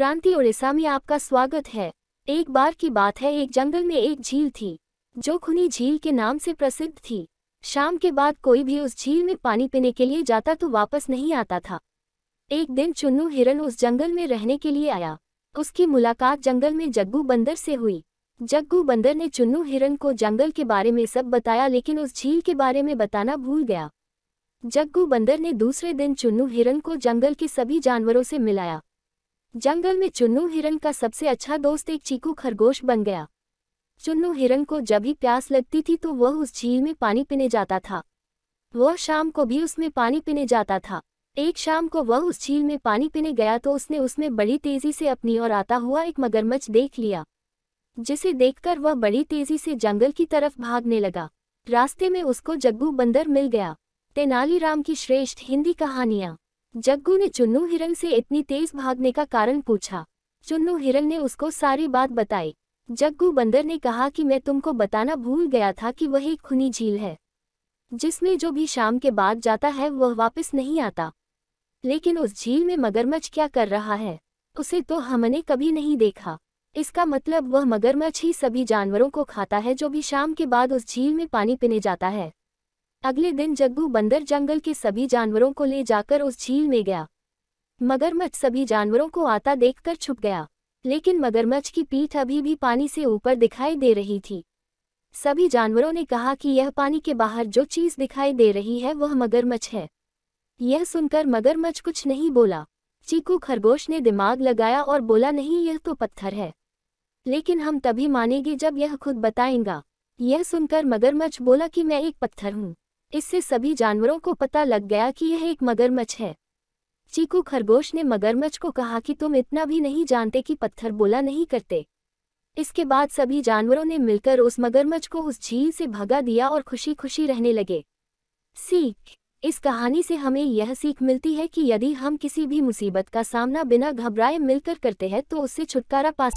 क्रांति उड़ीसा में आपका स्वागत है एक बार की बात है एक जंगल में एक झील थी जो खुनी झील के नाम से प्रसिद्ध थी शाम के बाद कोई भी उस झील में पानी पीने के लिए जाता तो वापस नहीं आता था एक दिन चुन्नू हिरन उस जंगल में रहने के लिए आया उसकी मुलाकात जंगल में जग्गू बंदर से हुई जग्गू बंदर ने चुन्नू हिरन को जंगल के बारे में सब बताया लेकिन उस झील के बारे में बताना भूल गया जग्गू बंदर ने दूसरे दिन चुन्नू हिरन को जंगल के सभी जानवरों से मिलाया जंगल में चुन्नू हिरन का सबसे अच्छा दोस्त एक चीकू खरगोश बन गया चुन्नू हिरन को जब भी प्यास लगती थी तो वह उस झील में पानी पीने जाता था वह शाम को भी उसमें पानी पीने जाता था एक शाम को वह उस झील में पानी पीने गया तो उसने उसमें बड़ी तेजी से अपनी ओर आता हुआ एक मगरमच्छ देख लिया जिसे देखकर वह बड़ी तेजी से जंगल की तरफ भागने लगा रास्ते में उसको जग्गू बंदर मिल गया तेनालीराम की श्रेष्ठ हिंदी कहानियाँ जग्गू ने चुन्नू हिरन से इतनी तेज भागने का कारण पूछा चुन्नू हिरन ने उसको सारी बात बताई जग्गू बंदर ने कहा कि मैं तुमको बताना भूल गया था कि वह एक खुनी झील है जिसमें जो भी शाम के बाद जाता है वह वापस नहीं आता लेकिन उस झील में मगरमच्छ क्या कर रहा है उसे तो हमने कभी नहीं देखा इसका मतलब वह मगरमच्छ ही सभी जानवरों को खाता है जो भी शाम के बाद उस झील में पानी पीने जाता है अगले दिन जग्गू बंदर जंगल के सभी जानवरों को ले जाकर उस झील में गया मगरमच्छ सभी जानवरों को आता देखकर छुप गया लेकिन मगरमच्छ की पीठ अभी भी पानी से ऊपर दिखाई दे रही थी सभी जानवरों ने कहा कि यह पानी के बाहर जो चीज़ दिखाई दे रही है वह मगरमच्छ है यह सुनकर मगरमच्छ कुछ नहीं बोला चीकू खरगोश ने दिमाग लगाया और बोला नहीं यह तो पत्थर है लेकिन हम तभी मानेंगे जब यह खुद बताएंगा यह सुनकर मगरमच्छ बोला कि मैं एक पत्थर हूँ इससे सभी जानवरों को पता लग गया कि यह एक मगरमच्छ है चीकू खरगोश ने मगरमच्छ को कहा कि तुम इतना भी नहीं जानते कि पत्थर बोला नहीं करते इसके बाद सभी जानवरों ने मिलकर उस मगरमच्छ को उस झील से भगा दिया और खुशी खुशी रहने लगे सीख इस कहानी से हमें यह सीख मिलती है कि यदि हम किसी भी मुसीबत का सामना बिना घबराए मिलकर करते हैं तो उससे छुटकारा पा